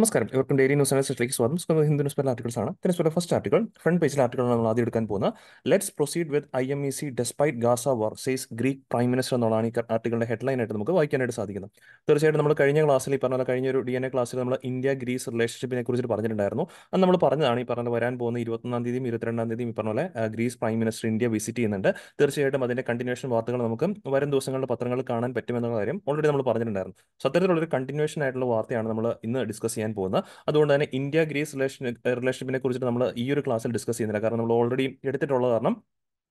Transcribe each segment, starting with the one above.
നമസ്കാരം ഇവർക്കും daily news അനാലിസിലേക്ക് സ്വാഗതം school Hindu newspaper articles ആണ് ഇതിനെ ഫസ്റ്റ് ആർട്ടിക്കൽ ഫ്രണ്ട് പേജിലെ ആർട്ടിക്കൾ നമ്മൾ ആദ്യം എടുക്കാൻ പോകുന്നത് let's proceed with I M E C despite Gaza war says Greek prime minister എന്നുള്ളതാണ് ഈ ആർട്ടിക്കലിന്റെ ഹെഡ്ലൈൻ ആയിട്ട് നമുക്ക് വായിക്കാനായിട്ട് സാധിക്കുന്നത് തീർച്ചയായിട്ടും നമ്മൾ കഴിഞ്ഞ ക്ലാസ്സിൽ ഈ പറഞ്ഞ കഴിഞ്ഞ ഒരു ഡി എൻ എ ക്ലാസ്സിൽ നമ്മൾ ഇന്ത്യ ഗ്രീസ് റിലേഷൻഷിപ്പിനെ കുറിച്ച് പറഞ്ഞിട്ടുണ്ടായിരുന്നു അത് നമ്മൾ പറഞ്ഞതാണ് ഈ പറഞ്ഞ വരാൻ പോകുന്ന ഇരുപത്തൊന്നാം തീയതിയും ഇരുപത്തിരണ്ടാം തീയതിയും ഈ പറഞ്ഞ പോലെ Greece prime minister India visit ചെയ്യുന്നുണ്ട് തീർച്ചയായിട്ടും അതിന്റെ കണ്ടിന്യൂഷൻ വാർത്തകൾ നമുക്ക് വരും ദിവസങ്ങളുടെ പത്രങ്ങളിൽ കാണാൻ പറ്റുമെന്നുള്ള കാര്യം ഓൾറെഡി നമ്മൾ പറഞ്ഞിട്ടുണ്ടായിരുന്നു സത്യത്തിലുള്ള ഒരു കണ്ടിന്യൂഷൻ ആയിട്ടുള്ള വാർത്തയാണ് നമ്മൾ ഇന്ന് ഡിസ്കസ് ചെയ്യാൻ ചെയ്യാൻ പോകുന്നത് അതുകൊണ്ട് തന്നെ ഇന്ത്യ ഗ്രീസ് റിലേഷൻ റിലേഷൻഷിപ്പിനെ കുറിച്ചിട്ട് നമ്മൾ ഈ ഒരു ക്ലാസ്സിൽ ഡിസ്കസ് ചെയ്യുന്നില്ല കാരണം നമ്മൾ ഓൾറെഡി എടുത്തിട്ടുള്ള കാരണം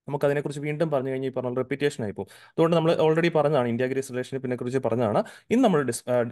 നമുക്ക് അതിനെക്കുറിച്ച് വീണ്ടും പറഞ്ഞു കഴിഞ്ഞാൽ ഈ പറഞ്ഞ റിപ്പീറ്റേഷൻ ആയി പോകും അതുകൊണ്ട് നമ്മൾ ഓൾറെഡി പറഞ്ഞതാണ് ഇന്ത്യ ഗ്രീസ് റിലേഷൻഷിപ്പിനെ കുറിച്ച് പറഞ്ഞതാണ് ഇന്ന് നമ്മൾ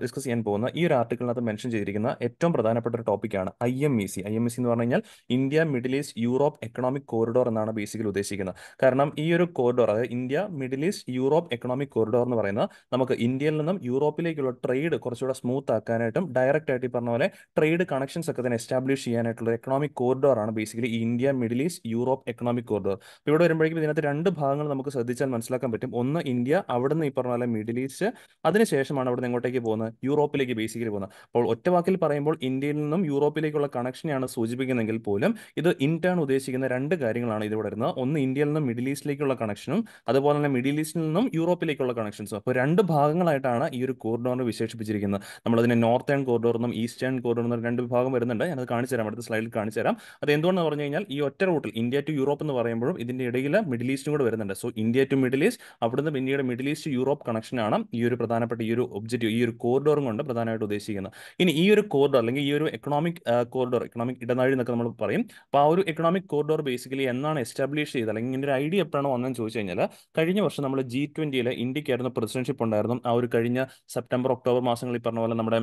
ഡിസ്കസ് ചെയ്യാൻ പോകുന്ന ഈ ഒരു ആർട്ടിക്കിളിനകത്ത് മെൻഷൻ ചെയ്തിരിക്കുന്ന ഏറ്റവും പ്രധാനപ്പെട്ട ഒരു ടോപ്പിക്കാണ് I M E C I M E C എന്ന് പറഞ്ഞു കഴിഞ്ഞാൽ India middle east Europe economic corridor എന്നാണ് ബേസിക്കലി ഉദ്ദേശിക്കുന്നത് കാരണം ഈ ഒരു കോറിഡോർ അതായത് India middle east Europe economic corridor എന്ന് പറയുന്നത് നമുക്ക് ഇന്ത്യയിൽ നിന്നും യൂറോപ്പിലേക്കുള്ള ട്രേഡ് കുറച്ചുകൂടെ സ്മൂത്ത് ആക്കാനായിട്ടും ഡയറക്റ്റ് ആയിട്ട് ഈ പറഞ്ഞ പോലെ ട്രേഡ് കണക്ഷൻസ് ഒക്കെ തന്നെ എസ്റ്റാബ്ലിഷ് ചെയ്യാനായിട്ടുള്ള എക്കണോമിക് കോറിഡോർ ആണ് basically India middle east Europe economic corridor ഇവിടെ വരുമ്പോൾ പറയുമ്പോഴേക്കും ഇതിനകത്ത് രണ്ട് ഭാഗങ്ങൾ നമുക്ക് ശ്രദ്ധിച്ചാൽ മനസ്സിലാക്കാൻ പറ്റും ഒന്ന് ഇന്ത്യ അവിടെ നിന്ന് ഈ പറഞ്ഞ പോലെ മിഡിൽ ഈസ്റ്റ് അതിനുശേഷമാണ് അവിടെ നിന്ന് എങ്ങോട്ടേക്ക് പോകുന്നത് യൂറോപ്പിലേക്ക് ബേസിക്കലി പോകുന്നത് അപ്പോൾ ഒറ്റ വാക്കിൽ പറയുമ്പോൾ ഇന്ത്യയിൽ നിന്നും യൂറോപ്പിലേക്കുള്ള കണക്ഷനെയാണ് സൂചിപ്പിക്കുന്നതെങ്കിൽ പോലും ഇത് ഇന്റേൺ ഉദ്ദേശിക്കുന്ന രണ്ട് കാര്യങ്ങളാണ് ഇതിവിടെ വരുന്നത് ഒന്ന് ഇന്ത്യയിൽ നിന്നും മിഡിൽ ഈസ്റ്റിലേക്കുള്ള കണക്ഷനും അതുപോലെ തന്നെ മിഡിൽ ഈസ്റ്റിൽ നിന്നും യൂറോപ്പിലേക്കുള്ള കണക്ഷൻസും അപ്പോൾ രണ്ട് ഭാഗങ്ങളായിട്ടാണ് ഈ ഒരു കോറിഡോറിന് വിശേഷിപ്പിച്ചിരിക്കുന്നത് നമ്മളതിനെ നോർത്തേൺ കോറിഡോർ എന്നും ഈസ്റ്റേൺ കോറിഡോർ എന്നും രണ്ട് വിഭാഗം വരുന്നുണ്ട് ഞാനത് കാണിച്ചു തരാം അടുത്ത സ്ലൈഡിൽ കാണിച്ചു തരാം അത് എന്തുകൊണ്ടെന്ന് പറഞ്ഞു കഴിഞ്ഞാൽ ഈ ഒറ്റ റൂട്ടിൽ ഇന്ത്യ ടു യൂറോപ്പ് എന്ന് പറയുമ്പോഴും ഇതിന്റെ ഇടയിൽ മാത്രമല്ല മിഡിൽ ഈസ്റ്റും കൂടെ വരുന്നുണ്ട് so India to middle east അവിടുന്ന് പിന്നീട് മിഡിൽ ഈസ്റ്റ് യൂറോപ്പ് കണക്ഷനാണ് ഈ ഒരു പ്രധാനപ്പെട്ട ഈ ഒരു ഒബ്ജക്റ്റീവ് ഈ ഒരു കോറിഡോറും കൊണ്ട് പ്രധാനമായിട്ട് ഉദ്ദേശിക്കുന്നത് ഇനി ഈ ഒരു കോറിഡോർ അല്ലെങ്കിൽ ഈ ഒരു എക്കണോമിക് കോറിഡോർ എക്കണോമിക് ഇടനാഴി എന്നൊക്കെ നമ്മൾ പറയും അപ്പോൾ ആ ഒരു എക്കണോമിക് കോറിഡോർ ബേസിക്കലി എന്നാണ് എസ്റ്റാബ്ലിഷ് ചെയ്തത് അല്ലെങ്കിൽ ഇതിൻ്റെ ഒരു ഐഡിയ എപ്പോഴാണ് വന്നതെന്ന് ചോദിച്ചു കഴിഞ്ഞാൽ കഴിഞ്ഞ വർഷം നമ്മൾ ജി ട്വൻറ്റിയിൽ ഇന്ത്യക്കായിരുന്നു പ്രസിഡൻഷിപ്പ് ഉണ്ടായിരുന്നു ആ ഒരു കഴിഞ്ഞ സെപ്റ്റംബർ ഒക്ടോബർ മാസങ്ങളിൽ പറഞ്ഞ പോലെ നമ്മുടെ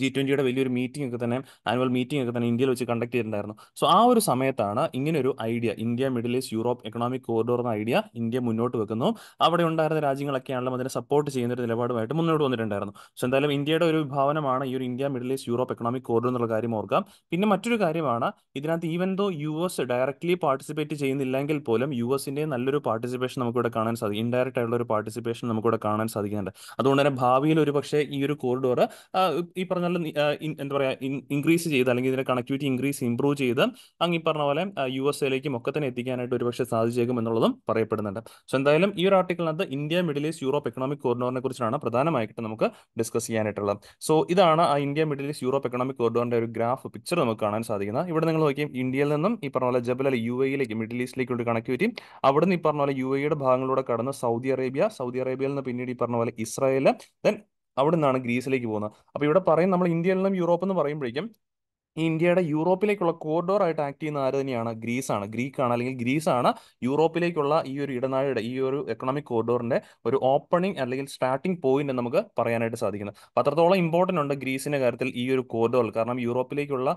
ജി ട്വൻറ്റിയുടെ വലിയൊരു മീറ്റിംഗ് ഒക്കെ തന്നെ ആനുവൽ മീറ്റിംഗ് ഒക്കെ തന്നെ ഇന്ത്യയിൽ വെച്ച് കണ്ടക്ട് ചെയ്തിട്ടുണ്ടായിരുന്നു സോ ആ ഒരു സമയത്താണ് ഇങ്ങനെ ഒരു idea India middle east Europe economic corridor എന്ന ഐഡിയ ഇന്ത്യ മുന്നോട്ട് വെക്കുന്നു അവിടെ ഉണ്ടായിരുന്ന രാജ്യങ്ങളൊക്കെയാണല്ലോ അതിനെ സപ്പോർട്ട് ചെയ്യുന്ന ഒരു നിലപാടുമായിട്ട് മുന്നോട്ട് വന്നിട്ടുണ്ടായിരുന്നു സോ എന്തായാലും ഇന്ത്യയുടെ ഒരു വിഭാവനമാണ് ഈ ഒരു India middle east Europe economic corridor എന്നുള്ള കാര്യം ഓർക്കാം പിന്നെ മറ്റൊരു കാര്യമാണ് ഇതിനകത്ത് even though U S directly participate ചെയ്യുന്നില്ലെങ്കിൽ പോലും യു എസിന്റെ നല്ലൊരു പാർട്ടിസിപ്പേഷൻ നമുക്കിവിടെ കാണാൻ സാധിക്കും ഇൻഡയറക്റ്റ് ആയിട്ടുള്ള ഒരു പാർട്ടിസിപ്പേഷൻ നമുക്കിവിടെ കാണാൻ സാധിക്കുന്നുണ്ട് അതുകൊണ്ട് തന്നെ ഭാവിയിൽ ഒരു പക്ഷേ ഈ ഒരു കോറിഡോർ ഈ പറഞ്ഞ നല്ല എന്താ പറയുക ഇൻക്രീസ് ചെയ്ത് അല്ലെങ്കിൽ ഇതിന്റെ കണക്ടിവിറ്റി ഇൻക്രീസ് ഇംപ്രൂവ് ചെയ്ത് അങ്ങ് ഈ പറഞ്ഞ പോലെ യു എസ് എയിലേക്കും ഒക്കെ തന്നെ എത്തിക്കാനായിട്ട് ഒരുപക്ഷെ സാധിച്ചേക്കും എന്നുള്ളതും പറയപ്പെടുന്നുണ്ട് സോ എന്തായാലും ഈ ഒരു ആർട്ടിക്കിളിനകത്ത് India middle east Europe economic കോറിഡോറിനെ കുറിച്ചാണ് പ്രധാനമായിട്ട് നമുക്ക് ഡിസ്കസ് ചെയ്യാനായിട്ടുള്ളത് സോ ഇതാണ് ആ India middle east Europe economic കോറിഡോറിന്റെ ഒരു ഗ്രാഫ് പിക്ചർ നമുക്ക് കാണാൻ സാധിക്കുന്നത് ഇവിടെ നിങ്ങൾ നോക്കിയാൽ ഇന്ത്യയിൽ നിന്നും ഈ പറഞ്ഞ പോലെ ജബൽ അല്ലെ യു എയിലേക്ക് മിഡിൽ ഈസ്റ്റിലേക്ക് ഒരു കണക്ടിവിറ്റി അവിടെ നിന്ന് ഈ പറഞ്ഞ പോലെ യു എയുടെ ഭാഗങ്ങളിലൂടെ കടന്ന് സൗദി അറേബ്യ സൗദി അറേബ്യയിൽ നിന്ന് പിന്നീട് ഈ പറഞ്ഞ പോലെ ഇസ്രായേൽ ദെൻ അവിടെ നിന്നാണ് ഗ്രീസിലേക്ക് പോകുന്നത് അപ്പോൾ ഇവിടെ പറയും നമ്മൾ നിന്നും യൂറോപ്പ് എന്ന് പറയുമ്പോഴേക്കും ഇന്ത്യയുടെ യൂറോപ്പിലേക്കുള്ള ആയിട്ട് ആക്ട് ചെയ്യുന്ന ആര് തന്നെയാണ് ഗ്രീസാണ് ആണ് അല്ലെങ്കിൽ ഗ്രീസാണ് യൂറോപ്പിലേക്കുള്ള ഈ ഒരു ഇടനാഴിയുടെ ഈ ഒരു എക്കണോമിക് കോറിഡോറിന്റെ ഒരു ഓപ്പണിംഗ് അല്ലെങ്കിൽ സ്റ്റാർട്ടിംഗ് പോയിന്റ് നമുക്ക് പറയാനായിട്ട് സാധിക്കുന്നത് അത്രത്തോളം ഇമ്പോർട്ടൻ്റ് ഉണ്ട് ഗ്രീസിന്റെ കാര്യത്തിൽ ഈ ഒരു കോറിഡോർ കാരണം യൂറോപ്പിലേക്കുള്ള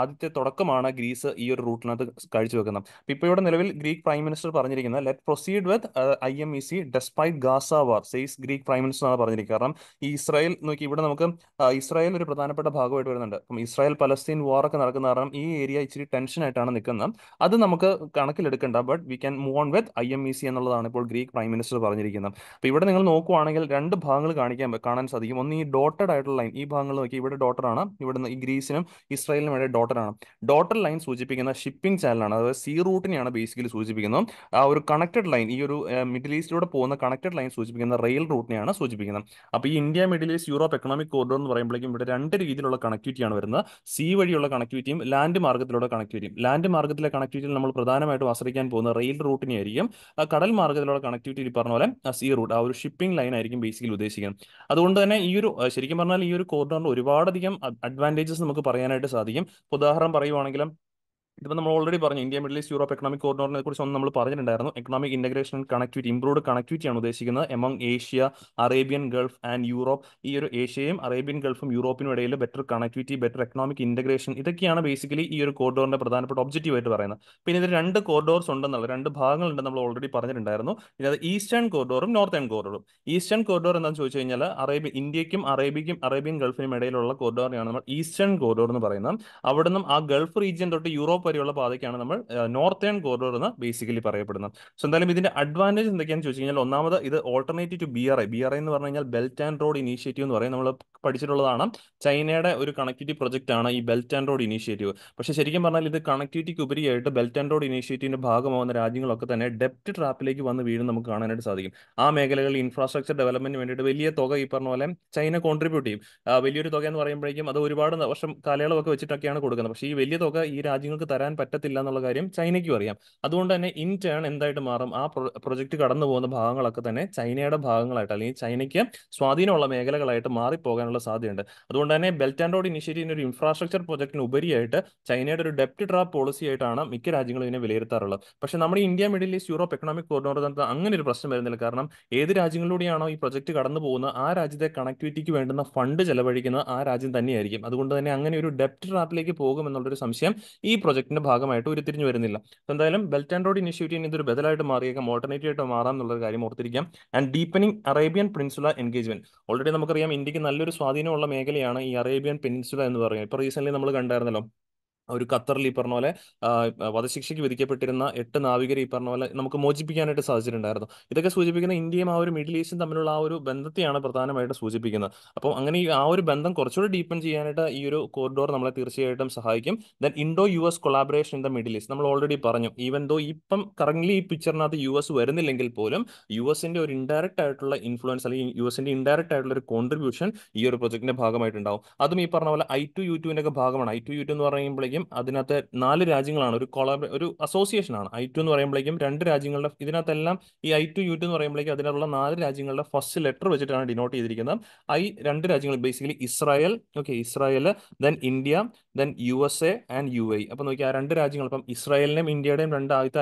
ആദ്യത്തെ തുടക്കമാണ് ഗ്രീസ് ഈ ഒരു റൂട്ടിനകത്ത് അപ്പൊ ഇപ്പോൾ ഇവിടെ നിലവിൽ ഗ്രീക്ക് പ്രൈം മിനിസ്റ്റർ പറഞ്ഞിരിക്കുന്ന let proceed with I M E C despite Gaza war says Greek prime minister എന്നാണ് പറഞ്ഞിരിക്കുന്നത് കാരണം ഇസ്രായേൽ നോക്കി ഇവിടെ നമുക്ക് ഇസ്രായേൽ ഒരു പ്രധാനപ്പെട്ട ഭാഗമായിട്ട് വരുന്നുണ്ട് ഇസ്രായേൽ പലസ്തീൻ വാർ ഒക്കെ നടക്കുന്ന കാരണം ഈ ഏരിയ ഇച്ചിരി ടെൻഷൻ ആയിട്ടാണ് നിൽക്കുന്നത് അത് നമുക്ക് കണക്കിലെടുക്കണ്ട but we can move on with I M E C എന്നുള്ളതാണ് ഇപ്പോൾ ഗ്രീക്ക് പ്രൈം മിനിസ്റ്റർ പറഞ്ഞിരിക്കുന്നത് അപ്പോൾ ഇവിടെ നിങ്ങൾ നോക്കുവാണെങ്കിൽ രണ്ട് ഭാഗങ്ങൾ കാണിക്കാൻ കാണാൻ സാധിക്കും ഒന്ന് ഈ ഡോട്ടഡ് ആയിട്ടുള്ള ലൈൻ ഈ ഭാഗങ്ങൾ നോക്കി ഇവിടെ ഡോട്ടറാണ് ഇവിടെ ഈ ഗ്രീസിനും ഇസ്രായേലിനും ഇടയിൽ ഡോട്ടറാണ് ഡോട്ടർ ലൈൻ സൂചിപ്പിക്കുന്ന ഷിപ്പിംഗ് ചാനലാണ് അതായത് സീ റൂട്ടിനെയാണ് ബേസിക്കലി സൂചിപ്പിക്കുന്നത് ആ ഒരു കണക്റ്റഡ് ലൈൻ ഈ ഒരു മിഡിൽ ഈസ്റ്റിലൂടെ പോകുന്ന കണക്റ്റഡ് ലൈൻ സൂചിപ്പിക്കുന്ന റെയിൽ റൂട്ടിനെയാണ് സൂചിപ്പിക്കുന്നത് അപ്പോൾ ഈ India middle east Europe economic corridor എന്ന് പറയുമ്പോഴേക്കും ഇവിടെ രണ്ട് രീതിയിലുള്ള കണക്ടിവിറ്റിയാണ് വരുന്നത് സി വഴിയുള്ള കണക്ടിവിറ്റിയും ലാൻഡ് മാർഗത്തിലൂടെ കണക്ടിവിറ്റിയും ലാൻഡ് മാർഗത്തിലെ കണക്ടിവിറ്റിയിൽ നമ്മൾ പ്രധാനമായിട്ടും ആശ്രയിക്കാൻ പോകുന്ന റെയിൽ റൂട്ടിനെ ആയിരിക്കും കടൽ മാർഗത്തിലുള്ള കണക്ടിവിറ്റി ഈ പറഞ്ഞ പോലെ സീ റൂട്ട് ആ ഒരു ഷിപ്പിംഗ് ലൈൻ ആയിരിക്കും ബേസിക്കലി ഉദ്ദേശിക്കുന്നത് അതുകൊണ്ട് തന്നെ ഈ ഒരു ശരിക്കും പറഞ്ഞാൽ ഈ ഒരു കോറിഡോറിൽ ഒരുപാടധികം അഡ്വാൻറ്റേജസ് നമുക്ക് പറയാനായിട്ട് സാധിക്കും ഉദാഹരണം പറയുവാണെങ്കിലും ഇപ്പം നമ്മൾ ഓൾറെഡി പറഞ്ഞു India middle east Europe economic കോറിഡോറിനെ കുറിച്ച് ഒന്ന് നമ്മൾ പറഞ്ഞിട്ടുണ്ടായിരുന്നു economic integration connectivity improved connectivity ആണ് ഉദ്ദേശിക്കുന്നത് among Asia Arabian gulf and Europe ഈ ഒരു ഏഷ്യയും അറേബ്യൻ ഗൾഫും യൂറോപ്പിനും ഇടയിൽ better connectivity better economic integration ഇതൊക്കെയാണ് ബേസിക്കലി ഈ ഒരു കോറിഡോറിന്റെ പ്രധാനപ്പെട്ട ഒബ്ജക്റ്റീവ് ആയിട്ട് പറയുന്നത് പിന്നെ ഇതിൽ രണ്ട് കോർഡോർസ് ഉണ്ടെന്നുള്ള രണ്ട് ഭാഗങ്ങളുണ്ട് നമ്മൾ ഓൾറെഡി പറഞ്ഞിട്ടുണ്ടായിരുന്നു ഇത് ഈസ്റ്റേൺ കോർഡോറും നോർത്തേൺ കോർഡോറും ഈസ്റ്റേൺ കോർഡോർ എന്താണെന്ന് ചോദിച്ചു കഴിഞ്ഞാൽ അറേബ്യ ഇന്ത്യക്കും അറേബ്യക്കും അറേബ്യൻ ഗൾഫിനും ഇടയിലുള്ള കോർഡോറിനെയാണ് നമ്മൾ ഈസ്റ്റേൺ കോറിഡോർ എന്ന് പറയുന്നത് അവിടെ നിന്നും ആ ഗൾഫ് റീജിയൻ തൊട്ട് യൂറോപ്പ് വരെയുള്ള പാതയ്ക്കാണ് നമ്മൾ നോർത്തേൺ കോറിഡോർ എന്ന് ബേസിക്കലി പറയപ്പെടുന്നത് സോ എന്തായാലും ഇതിന്റെ അഡ്വാൻറ്റേജ് എന്തൊക്കെയാണെന്ന് ചോദിച്ചു കഴിഞ്ഞാൽ ഒന്നാമത് ഇത് alternative to B R I B R I എന്ന് പറഞ്ഞു കഴിഞ്ഞാൽ ബെൽറ്റ് ആൻഡ് റോഡ് ഇനീഷ്യേറ്റീവ് എന്ന് പറയും നമ്മൾ പഠിച്ചിട്ടുള്ളതാണ് ചൈനയുടെ ഒരു കണക്ടിവിറ്റി പ്രൊജക്റ്റ് ആണ് ഈ ബെൽറ്റ് ആൻഡ് റോഡ് ഇനീഷ്യേറ്റീവ് പക്ഷേ ശരിക്കും പറഞ്ഞാൽ ഇത് കണക്ടിവിറ്റിക്ക് ഉപരിയായിട്ട് ബെൽറ്റ് ആൻഡ് റോഡ് ഇനീഷ്യേറ്റീവിന്റെ ഭാഗമാവുന്ന രാജ്യങ്ങളൊക്കെ തന്നെ ഡെപ്റ്റ് ട്രാപ്പിലേക്ക് വന്ന് വീഴും നമുക്ക് കാണാനായിട്ട് സാധിക്കും ആ മേഖലകളിൽ ഇൻഫ്രാസ്ട്രക്ചർ ഡെവലപ്മെന്റിന് വേണ്ടിയിട്ട് വലിയ തുക ഈ പറഞ്ഞ പോലെ ചൈന കോൺട്രിബ്യൂട്ട് ചെയ്യും വലിയൊരു തുക എന്ന് പറയുമ്പോഴേക്കും അത് ഒരുപാട് വർഷം കാലയളവൊക്കെ വെച്ചിട്ടൊക്കെയാണ് കൊടുക്കുന്നത് പക്ഷേ ഈ വലിയ തുക ഈ രാജ്യങ്ങൾക്ക് തരാൻ പറ്റത്തില്ല എന്നുള്ള കാര്യം ചൈനയ്ക്കും അറിയാം അതുകൊണ്ട് തന്നെ ഇൻ ടേൺ എന്തായിട്ട് മാറും ആ പ്രൊജക്ട് കടന്നു പോകുന്ന ഭാഗങ്ങളൊക്കെ തന്നെ ചൈനയുടെ ഭാഗങ്ങളായിട്ട് അല്ലെങ്കിൽ ചൈനയ്ക്ക് സ്വാധീനമുള്ള മേഖലകളായിട്ട് മാറിപ്പോകാനുള്ള സാധ്യതയുണ്ട് അതുകൊണ്ട് തന്നെ ബെൽറ്റ് ആൻഡ് റോഡ് ഇനിഷ്യേറ്റീവിന് ഒരു ഇൻഫ്രാസ്ട്രക്ചർ പ്രൊജക്ടിന് ഉപരിയായിട്ട് ചൈനയുടെ ഒരു ഡെപ്റ്റ് ട്രാപ്പ് പോളിസി ആയിട്ടാണ് മിക്ക രാജ്യങ്ങളും ഇതിനെ വിലയിരുത്താറുള്ളത് പക്ഷെ നമ്മുടെ India middle east Europe economic corridor തന്നെ അങ്ങനെ ഒരു പ്രശ്നം വരുന്നില്ല കാരണം ഏത് രാജ്യങ്ങളിലൂടെയാണോ ഈ പ്രൊജക്ട് കടന്നു പോകുന്നത് ആ രാജ്യത്തെ കണക്ടിവിറ്റിക്ക് വേണ്ടുന്ന ഫണ്ട് ചെലവഴിക്കുന്നത് ആ രാജ്യം തന്നെയായിരിക്കും അതുകൊണ്ട് തന്നെ അങ്ങനെ ഒരു ഡെപ്റ്റ് ട്രാപ്പിലേക്ക് എന്നുള്ളൊരു സംശയം ഈ പ്രൊജക്ട് പ്രോജക്ടിന്റെ ഭാഗമായിട്ട് ഉരുത്തിരിഞ്ഞു വരുന്നില്ല എന്തായാലും ബെൽറ്റ് ആൻഡ് റോഡ് ഇനിഷ്യേറ്റീവിന് ഇതൊരു ബദലായിട്ട് മാറിയേക്കാം ഓൾട്ടർനേറ്റീവ് ആയിട്ട് മാറാം എന്നുള്ള കാര്യം ഓർത്തിരിക്കാം and deepening Arabian peninsula engagement already നമുക്കറിയാം ഇന്ത്യക്ക് നല്ലൊരു സ്വാധീനമുള്ള മേഖലയാണ് ഈ അറേബ്യൻ പെനിൻസുല എന്ന് പറയുന്നത് ഇപ്പൊ റീസെന്റ് നമ്മൾ കണ്ടായിരുന്നല്ലോ ഒരു ഖത്തറിൽ ഈ പറഞ്ഞ പോലെ വധശിക്ഷയ്ക്ക് വിധിക്കപ്പെട്ടിരുന്ന എട്ട് നാവികരെ ഈ പറഞ്ഞ പോലെ നമുക്ക് മോചിപ്പിക്കാനായിട്ട് സാധിച്ചിട്ടുണ്ടായിരുന്നു ഇതൊക്കെ സൂചിപ്പിക്കുന്ന ഇന്ത്യയും ആ ഒരു മിഡിൽ ഈസ്റ്റും തമ്മിലുള്ള ആ ഒരു ബന്ധത്തെയാണ് പ്രധാനമായിട്ട് സൂചിപ്പിക്കുന്നത് അപ്പോൾ അങ്ങനെ ആ ഒരു ബന്ധം കുറച്ചുകൂടി ഡീപ്പൻ ചെയ്യാനായിട്ട് ഈ ഒരു കോറിഡോർ നമ്മളെ തീർച്ചയായിട്ടും സഹായിക്കും then Indo U S collaboration in the middle east നമ്മൾ ഓൾറെഡി പറഞ്ഞു ഈവൻ ദോ ഇപ്പം കറങ്ങി ഈ പിക്ചറിനകത്ത് യു എസ് വരുന്നില്ലെങ്കിൽ പോലും യു എസിന്റെ ഒരു ഇൻഡയറക്റ്റ് ആയിട്ടുള്ള ഇൻഫ്ലുവൻസ് അല്ലെങ്കിൽ യു എസിന്റെ ഇൻഡയറക്റ്റ് ആയിട്ടുള്ള ഒരു കോൺട്രിബ്യൂഷൻ ഈ ഒരു പ്രൊജക്ടിന്റെ ഭാഗമായിട്ടുണ്ടാവും അതും ഈ പറഞ്ഞ പോലെ ഐ ടു യു ടുവിന്റെ ഒക്കെ ഭാഗമാണ് ഐ ടു യു ടു എന്ന് പറയുമ്പോഴേക്കും ശരിക്കും അതിനകത്ത് നാല് രാജ്യങ്ങളാണ് ഒരു കൊളാബ ഒരു അസോസിയേഷൻ ആണ് ഐ ടു എന്ന് പറയുമ്പോഴേക്കും രണ്ട് രാജ്യങ്ങളുടെ ഇതിനകത്തെല്ലാം ഈ ഐ ടു യു ടു എന്ന് പറയുമ്പോഴേക്കും അതിനകത്തുള്ള നാല് രാജ്യങ്ങളുടെ ഫസ്റ്റ് ലെറ്റർ വെച്ചിട്ടാണ് ഡിനോട്ട് ചെയ്തിരിക്കുന്നത് ഐ രണ്ട് രാജ്യങ്ങൾ basically Israel okay Israel then India then U S A and U A അപ്പൊ നോക്കിയാൽ ആ രണ്ട് രാജ്യങ്ങൾ ഇപ്പം ഇസ്രായേലിനെയും ഇന്ത്യയുടെയും രണ്ട് ആദ്യത്തെ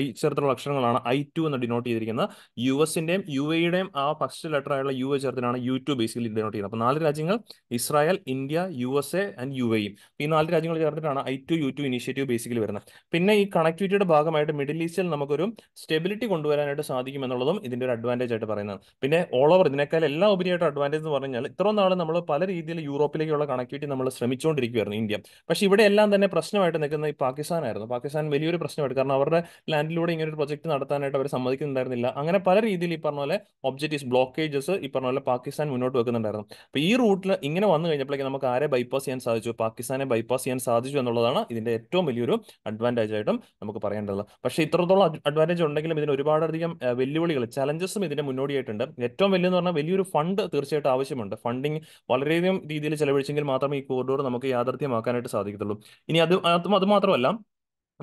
ഐ ചേർത്തുള്ള അക്ഷരങ്ങളാണ് ഐ ടു എന്ന് ഡിനോട്ട് ചെയ്തിരിക്കുന്നത് യു എസിന്റെയും യു എയുടെയും ആ ഫസ്റ്റ് ലെറ്റർ ആയുള്ള യു എ ചേർത്തിനാണ് യു ടു ബേസിക്കലി ഡിനോട്ട് ചെയ്യുന്നത് അപ്പൊ നാല് രാജ്യങ്ങൾ Israel India U S A and U എയും ഈ നാല് രാജ്യങ്ങൾ ചേർന്ന് പറഞ്ഞിട്ടാണ് I two U two initiative basically വരുന്നത് പിന്നെ ഈ കണക്ടിവിറ്റിയുടെ ഭാഗമായിട്ട് മിഡിൽ ഈസ്റ്റിൽ നമുക്കൊരു സ്റ്റെബിലിറ്റി കൊണ്ടുവരാനായിട്ട് സാധിക്കും എന്നുള്ളതും ഇതിന്റെ ഒരു അഡ്വാൻറ്റേജ് ആയിട്ട് പറയുന്നത് പിന്നെ ഓൾ ഓവർ ഇതിനേക്കാൾ എല്ലാ ഉപരിയായിട്ട് അഡ്വാൻറ്റേജ് എന്ന് പറഞ്ഞാൽ ഇത്രയും നാൾ നമ്മൾ പല രീതിയിൽ യൂറോപ്പിലേക്കുള്ള കണക്ടിവിറ്റി നമ്മൾ ശ്രമിച്ചുകൊണ്ടിരിക്കുകയായിരുന്നു ഇന്ത്യ പക്ഷെ ഇവിടെ എല്ലാം തന്നെ പ്രശ്നമായിട്ട് നിൽക്കുന്ന ഈ പാകിസ്ഥാനായിരുന്നു പാകിസ്ഥാൻ വലിയൊരു പ്രശ്നമായിട്ട് കാരണം അവരുടെ ലാൻഡിലൂടെ ഇങ്ങനെ ഒരു പ്രൊജക്ട് നടത്താനായിട്ട് അവർ സമ്മതിക്കുന്നുണ്ടായിരുന്നില്ല അങ്ങനെ പല രീതിയിൽ ഈ പറഞ്ഞ പോലെ ഒബ്ജക്റ്റീവ്സ് ബ്ലോക്കേജസ് ഈ പറഞ്ഞ പോലെ പാകിസ്ഥാൻ മുന്നോട്ട് വെക്കുന്നുണ്ടായിരുന്നു അപ്പോൾ ഈ റൂട്ടിൽ ഇങ്ങനെ വന്നു കഴിഞ്ഞപ്പോഴേക്കും നമുക്ക് ആരെ ബൈപ്പാസ് ചെയ്യാൻ സാധിച്ചു പാകിസ്ഥാനെ ബൈപ്പാസ് ചെയ്യാൻ സാധിച്ചു എന്നുള്ളതാണ് ഇതിന്റെ ഏറ്റവും വലിയൊരു അഡ്വാൻറ്റേജ് ആയിട്ടും നമുക്ക് പറയേണ്ടത് പക്ഷേ ഇത്രത്തോളം അഡ്വാൻറ്റേജ് ഉണ്ടെങ്കിലും ഇതിന് ഒരുപാടധികം വെല്ലുവിളികൾ ചലഞ്ചസും ഇതിന്റെ മുന്നോടിയായിട്ടുണ്ട് ഏറ്റവും വലിയെന്ന് പറഞ്ഞാൽ വലിയൊരു ഫണ്ട് തീർച്ചയായിട്ടും ആവശ്യമുണ്ട് ഫണ്ടിങ് വളരെയധികം രീതിയിൽ ചെലവഴിച്ചെങ്കിൽ മാത്രമേ ഈ കോറിഡോർ നമുക്ക് യാഥാർത്ഥ്യമാക്കാനായിട്ട് സാധിക്കത്തുള്ളൂ ഇനി അത് അത് മാത്രമല്ല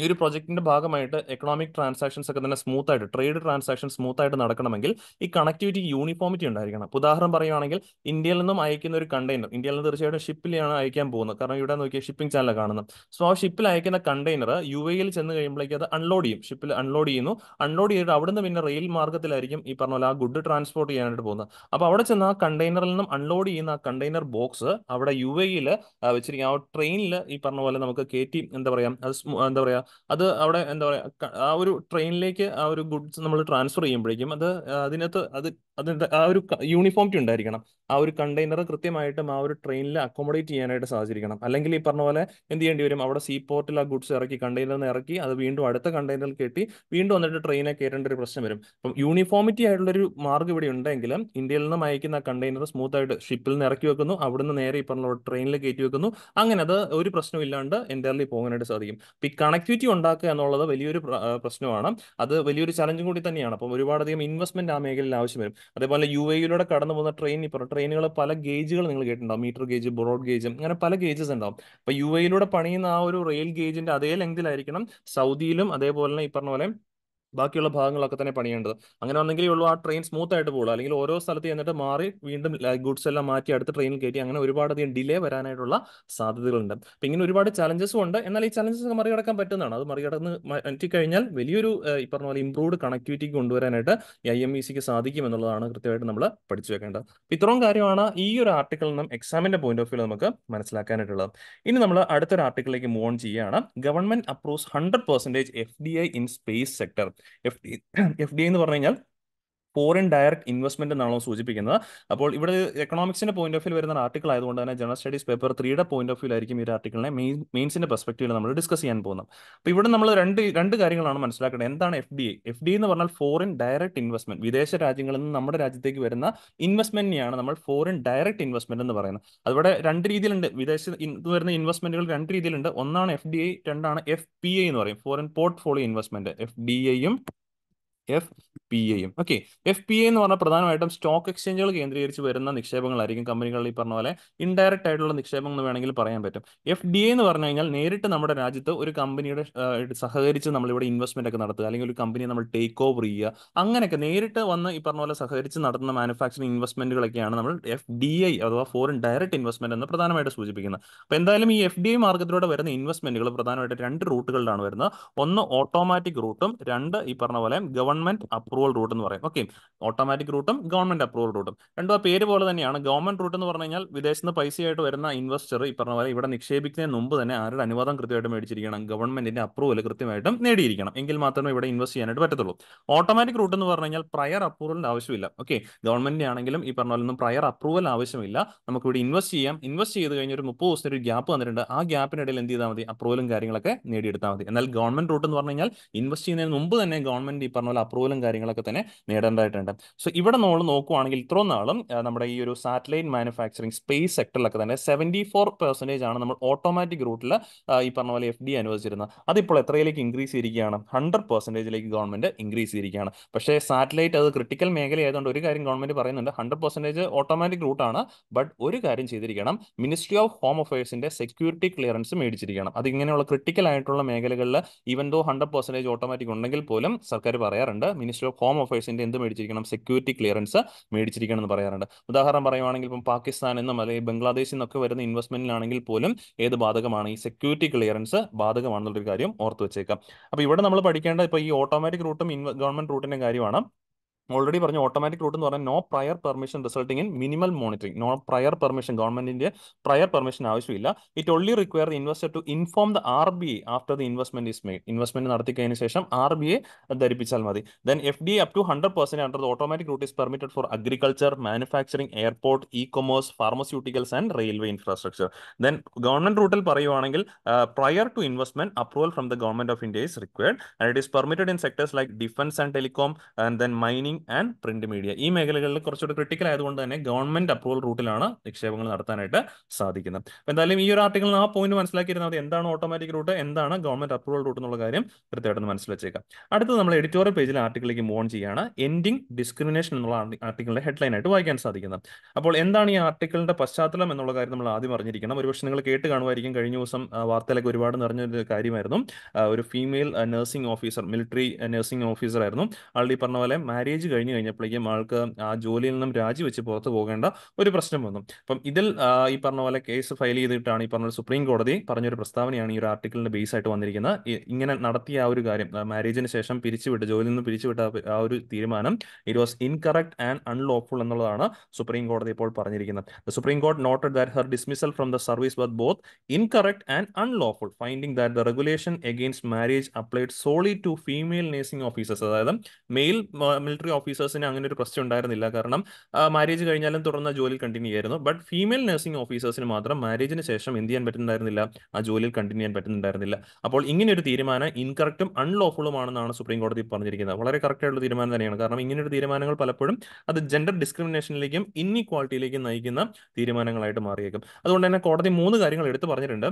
ഈ ഒരു പ്രൊജക്ടിന്റെ ഭാഗമായിട്ട് എക്കണോമിക് ട്രാൻസാക്ഷൻസ് ഒക്കെ തന്നെ സ്മൂത്ത് ആയിട്ട് ട്രേഡ് ട്രാൻസാക്ഷൻ സ്മൂത്ത് ആയിട്ട് നടക്കണമെങ്കിൽ ഈ കണക്ടിവിറ്റി യൂണിഫോമിറ്റി ഉണ്ടായിരിക്കണം ഉദാഹരണം പറയുകയാണെങ്കിൽ ഇന്ത്യയിൽ നിന്നും അയക്കുന്ന ഒരു കണ്ടെയ്നർ ഇന്ത്യയിൽ നിന്ന് തീർച്ചയായിട്ടും ഷിപ്പിലാണ് അയക്കാൻ പോകുന്നത് കാരണം ഇവിടെ നോക്കിയ ഷിപ്പിംഗ് ചാനൽ കാണുന്നത് സോ ആ ഷിപ്പിൽ അയക്കുന്ന കണ്ടെയ്നർ യു എയിൽ ചെന്ന് കഴിയുമ്പോഴേക്കും അത് അൺലോഡ് ചെയ്യും ഷിപ്പിൽ അൺലോഡ് ചെയ്യുന്നു അൺലോഡ് ചെയ്തിട്ട് അവിടുന്ന് പിന്നെ റെയിൽ മാർഗത്തിലായിരിക്കും ഈ പറഞ്ഞ പോലെ ആ ഗുഡ് ട്രാൻസ്പോർട്ട് ചെയ്യാനായിട്ട് പോകുന്നത് അപ്പോൾ അവിടെ ചെന്ന് ആ കണ്ടെയ്നറിൽ നിന്നും അൺലോഡ് ചെയ്യുന്ന ആ കണ്ടെയ്നർ ബോക്സ് അവിടെ യു എയിൽ വെച്ചിരിക്കും ആ ട്രെയിനിൽ ഈ പറഞ്ഞ പോലെ നമുക്ക് കയറ്റി എന്താ പറയാ എന്താ പറയാ അത് അവിടെ എന്താ പറയുക ആ ഒരു ട്രെയിനിലേക്ക് ആ ഒരു ഗുഡ്സ് നമ്മൾ ട്രാൻസ്ഫർ ചെയ്യുമ്പോഴേക്കും അത് അതിനകത്ത് അത് അതിൻ്റെ ആ ഒരു യൂണിഫോമിറ്റി ഉണ്ടായിരിക്കണം ആ ഒരു കണ്ടെയ്നർ കൃത്യമായിട്ടും ആ ഒരു ട്രെയിനിൽ അക്കോമഡേറ്റ് ചെയ്യാനായിട്ട് സാധിച്ചിരിക്കണം അല്ലെങ്കിൽ ഈ പറഞ്ഞ പോലെ എന്ത് ചെയ്യേണ്ടി വരും അവിടെ സീ പോർട്ടിൽ ആ ഗുഡ്സ് ഇറക്കി കണ്ടെയ്നറിൽ നിന്ന് ഇറക്കി അത് വീണ്ടും അടുത്ത കണ്ടെയ്നറിൽ കെട്ടി വീണ്ടും വന്നിട്ട് ട്രെയിനെ കയറേണ്ട ഒരു പ്രശ്നം വരും അപ്പം യൂണിഫോമിറ്റി ആയിട്ടുള്ളൊരു മാർഗ്ഗം ഇവിടെ ഉണ്ടെങ്കിലും ഇന്ത്യയിൽ നിന്ന് അയക്കുന്ന കണ്ടെയ്നർ സ്മൂത്ത് ആയിട്ട് ഷിപ്പിൽ നിന്ന് ഇറക്കി വെക്കുന്നു അവിടുന്ന് നേരെ ഈ പറഞ്ഞ ട്രെയിനിൽ കയറ്റി വെക്കുന്നു അങ്ങനെ അത് ഒരു പ്രശ്നവും ഇല്ലാണ്ട് പോകാനായിട്ട് സാധിക്കും ഈ കണക്ട് ഇക്വിറ്റി ഉണ്ടാക്കുക എന്നുള്ളത് വലിയൊരു പ്രശ്നമാണ് അത് വലിയൊരു ചലഞ്ചും കൂടി തന്നെയാണ് അപ്പം ഒരുപാടധികം ഇൻവെസ്റ്റ്മെന്റ് ആ മേഖലയിൽ ആവശ്യം വരും അതേപോലെ യു എയിലൂടെ കടന്നു പോകുന്ന ട്രെയിൻ ഇപ്പോൾ ട്രെയിനുകൾ പല ഗേജുകൾ നിങ്ങൾ കേട്ടിട്ടുണ്ടാവും മീറ്റർ ഗേജ് ബ്രോഡ് ഗേജ് അങ്ങനെ പല ഗേജസ് ഉണ്ടാവും അപ്പൊ യു എയിലൂടെ പണിയുന്ന ആ ഒരു റെയിൽ ഗേജിന്റെ അതേ ലെങ്തിലായിരിക്കണം സൗദിയിലും അതേപോലെ ഈ പറഞ്ഞ പോലെ ബാക്കിയുള്ള ഭാഗങ്ങളൊക്കെ തന്നെ പണിയേണ്ടത് അങ്ങനെ വന്നെങ്കിലേ ഉള്ളൂ ആ ട്രെയിൻ സ്മൂത്ത് ആയിട്ട് പോകുക അല്ലെങ്കിൽ ഓരോ സ്ഥലത്ത് ചെന്നിട്ട് മാറി വീണ്ടും ഗുഡ്സ് എല്ലാം മാറ്റി അടുത്ത ട്രെയിനിൽ കയറ്റി അങ്ങനെ ഒരുപാടധികം ഡിലേ വരാനായിട്ടുള്ള സാധ്യതകളുണ്ട് അപ്പം ഇങ്ങനെ ഒരുപാട് ചലഞ്ചസും ഉണ്ട് എന്നാൽ ഈ ചലഞ്ചസ് ഒക്കെ മറികടക്കാൻ പറ്റുന്നതാണ് അത് മറികടന്ന് കഴിഞ്ഞാൽ വലിയൊരു ഈ പറഞ്ഞ പോലെ ഇംപ്രൂവ്ഡ് കണക്ടിവിറ്റി കൊണ്ടുവരാനായിട്ട് ഐ എം ഇ സിക്ക് e സാധിക്കും എന്നുള്ളതാണ് കൃത്യമായിട്ട് നമ്മൾ പഠിച്ചു വെക്കേണ്ടത് ഇത്രയും കാര്യമാണ് ഈ ഒരു ആർട്ടിക്കിൾ നിന്നും എക്സാമിൻ്റെ പോയിന്റ് ഓഫ് വ്യൂ നമുക്ക് മനസ്സിലാക്കാനായിട്ടുള്ളത് ഇനി നമ്മൾ അടുത്തൊരു ആർട്ടിക്കിളിലേക്ക് മൂവ് ഓൺ ചെയ്യുകയാണ് government approves hundred percentage F D I in space sector F D F D എന്ന് പറഞ്ഞു കഴിഞ്ഞാൽ ഫോറിൻ ഡയറക്ട് ഇൻവെസ്റ്റ്മെന്റ് എന്നാണോ സൂചിപ്പിക്കുന്നത് അപ്പോൾ ഇവിടെ എക്കണോമിക്സിന്റെ പോയിന്റ് ഓഫ് വ്യൂ വരുന്ന ആർട്ടിക്കിൾ ആയതുകൊണ്ട് തന്നെ ജനറൽ സ്റ്റഡീസ് പേപ്പർ ത്രീയുടെ പോയിന്റ് ഓഫ് വ്യൂ ആയിരിക്കും ഈ ആർട്ടിക്കിളിനെ മെയിൻസിന്റെ പെർസ്പെക്റ്റീവിൽ നമ്മൾ ഡിസ്കസ് ചെയ്യാൻ പോകുന്നത് അപ്പോൾ ഇവിടെ നമ്മൾ രണ്ട് രണ്ട് കാര്യങ്ങളാണ് മനസ്സിലാക്കേണ്ടത് എന്താണ് എഫ് ഡി എഫ് ഡി എന്ന് പറഞ്ഞാൽ ഫോറിൻ ഡയറക്ട് ഇൻവെസ്റ്റ്മെന്റ് വിദേശ രാജ്യങ്ങളിൽ നിന്ന് നമ്മുടെ രാജ്യത്തേക്ക് വരുന്ന ഇൻവെസ്റ്റ്മെന്റിനെയാണ് നമ്മൾ ഫോറിൻ ഡയറക്ട് ഇൻവെസ്റ്റ്മെന്റ് എന്ന് പറയുന്നത് അതുപോലെ രണ്ട് രീതിയിലുണ്ട് വിദേശ വരുന്ന ഇൻവെസ്റ്റ്മെന്റുകൾ രണ്ട് രീതിയിലുണ്ട് ഒന്നാണ് എഫ് ഡി ഐ രണ്ടാണ് എഫ് പി ഐ എന്ന് പറയും foreign portfolio investment F D ഐയും എഫ് പി എയും ഓക്കെ എഫ് പി എ എന്ന് പറഞ്ഞാൽ പ്രധാനമായിട്ടും സ്റ്റോക്ക് എക്സ്ചേഞ്ചുകൾ കേന്ദ്രീകരിച്ച് വരുന്ന നിക്ഷേപങ്ങളായിരിക്കും കമ്പനികളിൽ ഈ പറഞ്ഞ പോലെ ഇൻഡയറക്റ്റ് ആയിട്ടുള്ള നിക്ഷേപം എന്ന് വേണമെങ്കിൽ പറയാൻ പറ്റും എഫ് ഡി എ എന്ന് പറഞ്ഞു കഴിഞ്ഞാൽ നേരിട്ട് നമ്മുടെ രാജ്യത്ത് ഒരു കമ്പനിയുടെ സഹകരിച്ച് നമ്മളിവിടെ ഇൻവെസ്റ്റ്മെന്റ് ഒക്കെ നടത്തുക അല്ലെങ്കിൽ ഒരു കമ്പനിയെ നമ്മൾ ടേക്ക് ഓവർ ചെയ്യുക അങ്ങനെയൊക്കെ നേരിട്ട് വന്ന് ഈ പറഞ്ഞ പോലെ സഹകരിച്ച് നടത്തുന്ന മാനുഫാക്ചറിംഗ് ഇൻവെസ്റ്റ്മെന്റുകളൊക്കെയാണ് നമ്മൾ എഫ് ഡി ഐ അഥവാ ഫോറിൻ ഡയറക്റ്റ് ഇൻവെസ്റ്റ്മെന്റ് എന്ന് പ്രധാനമായിട്ട് സൂചിപ്പിക്കുന്നത് അപ്പോൾ എന്തായാലും ഈ എഫ് ഡി ഐ മാർഗത്തിലൂടെ വരുന്ന ഇൻവെസ്റ്റ്മെന്റുകൾ പ്രധാനമായിട്ട് രണ്ട് റൂട്ടുകളിലാണ് വരുന്നത് ഒന്ന് ഓട്ടോമാറ്റിക് റൂട്ടും രണ്ട് ഈ പറഞ്ഞ പോലെ ഗവൺമെന്റ് ഗവൺമെന്റ് അപ്രൂവൽ റൂട്ട് എന്ന് പറയും ഓക്കെ ഓട്ടോമാറ്റിക് റൂട്ടും ഗവൺമെന്റ് അപ്രൂവൽ റൂട്ടും രണ്ടും ആ പേര് പോലെ തന്നെയാണ് ഗവൺമെന്റ് റൂട്ട് എന്ന് പറഞ്ഞു കഴിഞ്ഞാൽ വിദേശത്ത് നിന്ന് പൈസയായിട്ട് വരുന്ന ഇൻവെസ്റ്റർ ഈ പറഞ്ഞ പോലെ ഇവിടെ നിക്ഷേപിക്കുന്നതിന് മുമ്പ് തന്നെ ആരുടെ അനുവാദം കൃത്യമായിട്ട് മേടിച്ചിരിക്കണം ഗവൺമെന്റിന്റെ അപ്രൂവൽ കൃത്യമായിട്ടും നേടിയിരിക്കണം എങ്കിൽ മാത്രമേ ഇവിടെ ഇൻവെസ്റ്റ് ചെയ്യാനായിട്ട് പറ്റത്തുള്ളൂ ഓട്ടോമാറ്റിക് റൂട്ട് എന്ന് പറഞ്ഞു കഴിഞ്ഞാൽ പ്രയർ അപ്രൂവലിന്റെ ആവശ്യമില്ല ഓക്കെ ഗവൺമെന്റിന്റെ ആണെങ്കിലും ഈ പറഞ്ഞ പോലെ ഒന്നും പ്രയർ അപ്രൂവൽ ആവശ്യമില്ല നമുക്ക് ഇവിടെ ഇൻവെസ്റ്റ് ചെയ്യാം ഇൻവെസ്റ്റ് ചെയ്ത് കഴിഞ്ഞ ഒരു മുപ്പത് ദിവസത്തെ ഒരു ഗ്യാപ്പ് വന്നിട്ടുണ്ട് ആ ഗ്യാപ്പിനിടയിൽ എന്ത് ചെയ്താൽ മതി അപ്രൂവലും കാര്യങ്ങളൊക്കെ നേടിയെടുത്താൽ മതി എന്നാൽ ഗവൺമെന്റ് റൂട്ട് എന്ന് പറഞ്ഞു കഴിഞ്ഞാൽ ഇൻവെസ്റ്റ് ചെയ്യുന്നതിന് മുമ്പ് തന്നെ ഗവൺമെന്റ് ഈ പറഞ്ഞ പോലെ അപ്രൂവലും കാര്യങ്ങളൊക്കെ തന്നെ നേടേണ്ടതായിട്ടുണ്ട് സോ ഇവിടെ നമ്മൾ നോക്കുവാണെങ്കിൽ ഇത്രയും നാളും നമ്മുടെ ഈ ഒരു സാറ്റലൈറ്റ് മാനുഫാക്ചറിങ് സ്പേസ് സെക്ടറിലൊക്കെ തന്നെ സെവൻറ്റി ഫോർ പെർസെൻറ്റേജ് ആണ് നമ്മൾ ഓട്ടോമാറ്റിക് റൂട്ടിൽ ഈ പറഞ്ഞ പോലെ എഫ് ഡി അനുവദിച്ചിരുന്നത് അതിപ്പോൾ എത്രയിലേക്ക് ഇൻക്രീസ് ചെയ്തിരിക്കുകയാണ് ഹൺഡ്രഡ് പെർസെൻറ്റേജിലേക്ക് ഗവൺമെന്റ് ഇൻക്രീസ് ചെയ്തിരിക്കുകയാണ് പക്ഷേ സാറ്റലൈറ്റ് അത് ക്രിട്ടിക്കൽ മേഖലയായതുകൊണ്ട് ഒരു കാര്യം ഗവൺമെന്റ് പറയുന്നുണ്ട് ഹൺഡ്രഡ് പെർസെൻറ്റേജ് ഓട്ടോമാറ്റിക് റൂട്ടാണ് ബട്ട് ഒരു കാര്യം ചെയ്തിരിക്കണം മിനിസ്ട്രി ഓഫ് ഹോം അഫയേഴ്സിന്റെ സെക്യൂരിറ്റി ക്ലിയറൻസ് മേടിച്ചിരിക്കണം അത് ഇങ്ങനെയുള്ള ക്രിട്ടിക്കൽ ആയിട്ടുള്ള മേഖലകളിൽ even though hundred percentage automatic ഉണ്ടെങ്കിൽ പോലും സർക്കാർ പറയാറുണ്ട് പറയാറുണ്ട് മിനിസ്റ്റർ ഓഫ് ഹോം അഫയേഴ്സിന്റെ എന്ത് മേടിച്ചിരിക്കണം സെക്യൂരിറ്റി ക്ലിയറൻസ് മേടിച്ചിരിക്കണം എന്ന് പറയാറുണ്ട് ഉദാഹരണം പറയുവാണെങ്കിൽ ഇപ്പം പാകിസ്ഥാൻ എന്നും അല്ലെങ്കിൽ ബംഗ്ലാദേശിൽ നിന്നൊക്കെ വരുന്ന ഇൻവെസ്റ്റ്മെന്റിലാണെങ്കിൽ പോലും ഏത് ബാധകമാണ് ഈ സെക്യൂരിറ്റി ക്ലിയറൻസ് ബാധകമാണെന്നുള്ളൊരു കാര്യം ഓർത്ത് വെച്ചേക്കാം അപ്പോൾ ഇവിടെ നമ്മൾ പഠിക്കേണ്ട ഇപ്പൊ ഈ ഓട്ടോമാറ്റിക് റൂട്ടും ഗവൺമെന്റ് റൂട്ടിന്റെ കാര്യമാണ് ഓൾറെഡി പറഞ്ഞു ഓട്ടോമാറ്റിക് റൂട്ട് എന്ന് പറഞ്ഞാൽ no prior permission resulting in minimal monitoring no prior permission ഗവൺമെന്റിന്റെ പ്രയർ പെർമിഷൻ ആവശ്യമില്ല it only require investor to inform the R B I after the investment is made investment നടത്തിക്കഴിഞ്ഞ ശേഷം R B I ധരിപ്പിച്ചാൽ മതി then F D up to hundred percent under the automatic route is permitted for agriculture manufacturing airport e commerce pharmaceuticals and railway infrastructure then government റൂട്ടിൽ പറയുവാണെങ്കിൽ prior to investment approval from the government of India is required and it is permitted in sectors like defence and telecom and then mining banking and print media ഈ മേഖലകളിൽ കുറച്ചുകൂടി critical ആയതുകൊണ്ട് തന്നെ government approval റൂട്ടിലാണ് നിക്ഷേപങ്ങൾ നടത്താനായിട്ട് സാധിക്കുന്നത് അപ്പോൾ എന്തായാലും ഈ ഒരു ആർട്ടിക്കിളിൽ ആ പോയിന്റ് മനസ്സിലാക്കിയിരുന്നത് എന്താണ് ഓട്ടോമാറ്റിക് റൂട്ട് എന്താണ് ഗവൺമെന്റ് അപ്രൂവൽ റൂട്ട് എന്നുള്ള കാര്യം കൃത്യമായിട്ട് മനസ്സിലാച്ചേക്കാം അടുത്തത് നമ്മൾ എഡിറ്റോറിയൽ പേജിൽ ആർട്ടിക്കിളിലേക്ക് മോൺ ചെയ്യാണ് എൻഡിങ് ഡിസ്ക്രിമിനേഷൻ എന്നുള്ള ആർട്ടിക്കിളിന്റെ ഹെഡ്ലൈൻ ആയിട്ട് വായിക്കാൻ സാധിക്കുന്നത് അപ്പോൾ എന്താണ് ഈ ആർട്ടിക്കിളിന്റെ പശ്ചാത്തലം എന്നുള്ള കാര്യം നമ്മൾ ആദ്യം അറിഞ്ഞിരിക്കണം ഒരുപക്ഷെ നിങ്ങൾ കേട്ട് കാണുമായിരിക്കും കഴിഞ്ഞ ദിവസം വാർത്തയിലൊക്കെ ഒരുപാട് നിറഞ്ഞൊരു കാര്യമായിരുന്നു ഒരു female nursing officer military nursing officer ആയിരുന്നു ഈ പറഞ്ഞ പോലെ മാരേജ് ഏജ് കഴിഞ്ഞ് കഴിഞ്ഞപ്പോഴേക്കും ആൾക്ക് ആ ജോലിയിൽ നിന്നും രാജിവെച്ച് പുറത്തു പോകേണ്ട ഒരു പ്രശ്നം വന്നു അപ്പം ഇതിൽ ഈ പറഞ്ഞ പോലെ കേസ് ഫയൽ ചെയ്തിട്ടാണ് ഈ പറഞ്ഞ സുപ്രീം കോടതി പറഞ്ഞൊരു പ്രസ്താവനയാണ് ഈ ഒരു ആർട്ടിക്കിളിന്റെ ബേസ് ആയിട്ട് വന്നിരിക്കുന്നത് ഇങ്ങനെ നടത്തിയ ആ ഒരു കാര്യം മാരേജിന് ശേഷം പിരിച്ചുവിട്ട് ജോലിയിൽ നിന്ന് പിരിച്ചുവിട്ട ആ ഒരു തീരുമാനം it was incorrect and unlawful എന്നുള്ളതാണ് സുപ്രീം കോടതി ഇപ്പോൾ പറഞ്ഞിരിക്കുന്നത് സുപ്രീം കോടതി noted that her dismissal from the service was both incorrect and unlawful finding that the regulation against marriage applied solely to female nursing officers അതായത് male military ഓഫീസേഴ്സിന് അങ്ങനെ ഒരു പ്രശ്നം ഉണ്ടായിരുന്നില്ല കാരണം മാരേജ് കഴിഞ്ഞാലും തുടർന്ന് ജോലിയിൽ കണ്ടിന്യൂ ചെയ്യായിരുന്നു ബട്ട് ഫീമെയിൽ നഴ്സിംഗ് ഓഫീസേഴ്സിന് മാത്രം മാരേജിന് ശേഷം എന്ത് ചെയ്യാൻ പറ്റുന്നുണ്ടായിരുന്നില്ല ആ ജോലിയിൽ കണ്ടിന്യൂ ചെയ്യാൻ പറ്റുന്നുണ്ടായിരുന്നില്ല അപ്പോൾ ഇങ്ങനെ ഒരു തീരുമാനം ഇൻകറക്റ്റും അൺലോഫുളുമാണെന്നാണ് സുപ്രീം കോടതി പറഞ്ഞിരിക്കുന്നത് വളരെ കറക്റ്റായിട്ടുള്ള തീരുമാനം തന്നെയാണ് കാരണം ഇങ്ങനെയൊരു തീരുമാനങ്ങൾ പലപ്പോഴും അത് ജെൻഡർ ഡിസ്ക്രിമിനേഷനിലേക്കും ഇന്നിക്വാളിറ്റിയിലേക്കും നയിക്കുന്ന തീരുമാനങ്ങളായിട്ട് മാറിയേക്കും അതുകൊണ്ട് തന്നെ കോടതി മൂന്ന് കാര്യങ്ങൾ എടുത്തു പറഞ്ഞിട്ടുണ്ട്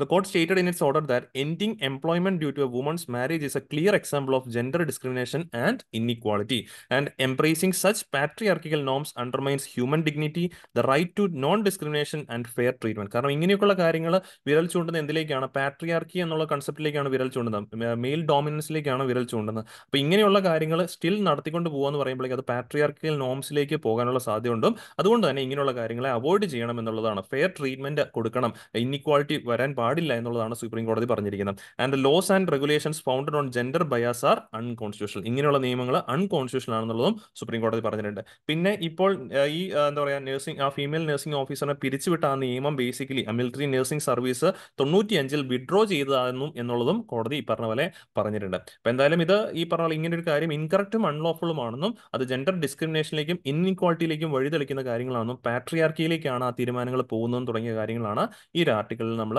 The court stated in its order that ending employment due to a woman's marriage is a clear example of gender discrimination and inequality, and embracing such patriarchal norms undermines human dignity, the right to non discrimination and fair treatment കാരണം ഇങ്ങനെയൊക്കെയുള്ള കാര്യങ്ങൾ വിരൽ ചൂണ്ടുന്നത് എന്തിലേക്കാണ് patriarchy എന്നുള്ള കൺസെപ്റ്റിലേക്കാണ് വിരൽ ചൂണ്ടുന്നത് mail ഡോമിനൻസിലേക്കാണ് വിരൽ ചൂണ്ടുന്നത് അപ്പോൾ ഇങ്ങനെയുള്ള കാര്യങ്ങൾ സ്റ്റിൽ നടത്തിക്കൊണ്ട് പോകുമെന്ന് പറയുമ്പോഴേക്കും അത് പാട്രിയാർക്കിയൽ നോംസിലേക്ക് പോകാനുള്ള സാധ്യതയുണ്ടും അതുകൊണ്ട് തന്നെ ഇങ്ങനെയുള്ള കാര്യങ്ങളെ അവോയ്ഡ് ചെയ്യണം എന്നുള്ളതാണ് ഫെയർ ട്രീറ്റ്മെന്റ് കൊടുക്കണം ഇന്നിക്വാളിറ്റി വരാൻ പാടില്ല എന്നുള്ളതാണ് സുപ്രീം കോടതി പറഞ്ഞിരിക്കുന്നത് and laws and regulations founded on gender bias are unconstitutional ഇങ്ങനെയുള്ള നിയമങ്ങൾ അൺകോൺസ്റ്റിറ്റ്യൂഷണൽ ആണെന്നുള്ളതും സുപ്രീം കോടതി പറഞ്ഞിട്ടുണ്ട് പിന്നെ ഇപ്പോൾ ഈ എന്താ പറയുക നഴ്സിംഗ് ആ ഫീമെയിൽ നഴ്സിംഗ് ഓഫീസറിനെ പിരിച്ചുവിട്ട ആ നിയമം ബേസിക്കലി മിലിറ്ററി നഴ്സിംഗ് സർവീസ് തൊണ്ണൂറ്റിയഞ്ചിൽ വിഡ്രോ ചെയ്തതാണെന്നും എന്നുള്ളതും കോടതി ഈ പറഞ്ഞ പോലെ പറഞ്ഞിട്ടുണ്ട് അപ്പൊ എന്തായാലും ഇത് ഈ പറഞ്ഞ പോലെ ഇങ്ങനെ ഒരു കാര്യം ഇൻകറക്റ്റും അൺലോഫുളും ആണെന്നും അത് ജെൻഡർ ഡിസ്ക്രിമിനേഷനിലേക്കും ഇൻഇക്വാളിറ്റിയിലേക്കും വഴിതെളിക്കുന്ന കാര്യങ്ങളാണെന്നും പാട്രിയാർക്കിയിലേക്കാണ് ആ തീരുമാനങ്ങൾ പോകുന്നതും തുടങ്ങിയ കാര്യങ്ങളാണ് ഈ ഒരു ആർട്ടിക്കിളിൽ നമ്മൾ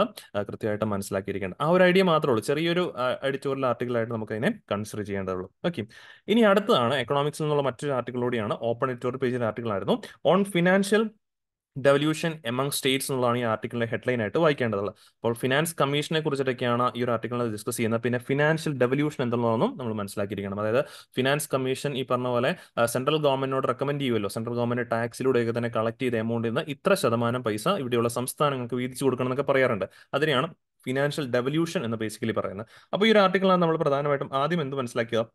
കൃത്യമായിട്ട് മനസ്സിലാക്കിയിരിക്കേണ്ട ആ ഒരു ഐഡിയ മാത്രമേ ഉള്ളൂ ചെറിയൊരു അടിച്ചോറിൽ ആയിട്ട് നമുക്ക് അതിനെ കൺസിഡർ ചെയ്യേണ്ടതുള്ളൂ ഓക്കെ ഇനി അടുത്തതാണ് എക്കണോമിക്സ് എന്നുള്ള മറ്റൊരു ആർട്ടിക്കിൾ ഓപ്പൺ എഡിറ്റോറിയൽ പേജിന്റെ ആർട്ടിക്കിൾ ആയിരുന്നു on financial devolution among states എന്നുള്ളതാണ് ഈ ആർട്ടിക്കിളിന്റെ ഹെഡ്ലൈൻ ആയിട്ട് വായിക്കേണ്ടതുള്ളത് അപ്പോൾ ഫിനാൻസ് കമ്മീഷനെ കുറിച്ചിട്ടൊക്കെയാണ് ഈ ഒരു ആർട്ടിക്കിളിൽ ഡിസ്കസ് ചെയ്യുന്നത് പിന്നെ ഫിനാൻഷ്യൽ ഡെവല്യൂഷൻ എന്തെന്നുള്ളതൊന്നും നമ്മൾ മനസ്സിലാക്കിയിരിക്കണം അതായത് ഫിനാൻസ് കമ്മീഷൻ ഈ പറഞ്ഞ പോലെ സെൻട്രൽ ഗവൺമെന്റിനോട് റെക്കമെൻഡ് ചെയ്യുമല്ലോ സെൻട്രൽ ഗവൺമെന്റ് ടാക്സിലൂടെയൊക്കെ തന്നെ കളക്ട് ചെയ്ത എമൗണ്ടിൽ നിന്ന് ഇത്ര ശതമാനം പൈസ ഇവിടെയുള്ള സംസ്ഥാനങ്ങൾക്ക് വീതിച്ചു കൊടുക്കണം എന്നൊക്കെ പറയാറുണ്ട് അതിനെയാണ് ഫിനാൻഷ്യൽ ഡെവല്യൂഷൻ എന്ന് ബേസിക്കലി പറയുന്നത് അപ്പോൾ ഈ ഒരു ആർട്ടിക്കലാണ് നമ്മൾ പ്രധാനമായിട്ടും ആദ്യം എന്ത് മനസ്സിലാക്കിയത്